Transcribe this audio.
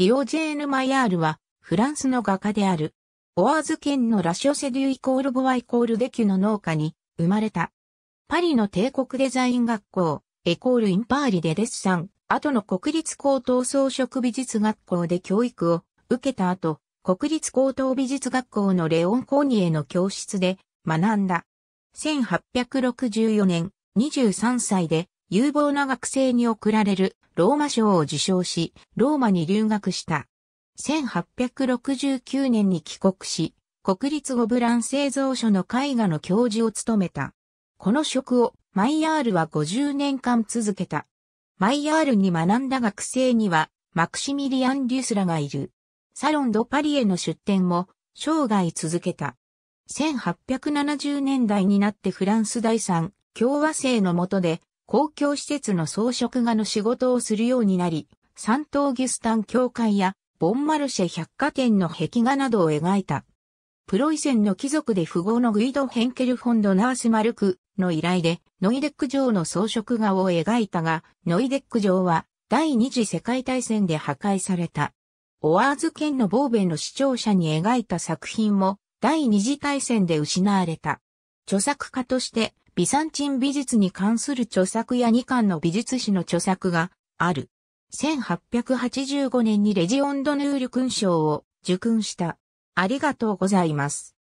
ディオジェーヌ・マヤールは、フランスの画家である。オアーズ県のラショセデュイコールボワイコールデキュの農家に生まれた。パリの帝国デザイン学校、エコール・インパーリでデッサン、後の国立高等装飾美術学校で教育を受けた後、国立高等美術学校のレオン・コーニエの教室で学んだ。1864年、23歳で有望な学生に送られるローマ賞を受賞し、ローマに留学した。1869年に帰国し、国立ゴブラン製造所の絵画の教授を務めた。この職をマイヤールは50年間続けた。マイヤールに学んだ学生にはマクシミリアン・デュスラがいる。サロン・ド・パリへの出展も生涯続けた。1870年代になってフランス第三共和制の下で公共施設の装飾画の仕事をするようになり、サントーギュスタン教会やボンマルシェ百貨店の壁画などを描いた。プロイセンの貴族で富豪のグイド・ヘンケル・フォンド・ナース・マルクの依頼でノイデック城の装飾画を描いたが、ノイデック城は第二次世界大戦で破壊された。オワーズ県のボーベンの視聴者に描いた作品も第二次大戦で失われた。著作家としてビサンチン美術に関する著作や2巻の美術史の著作がある。1885年にレジオンドヌール勲章を受勲した。ありがとうございます。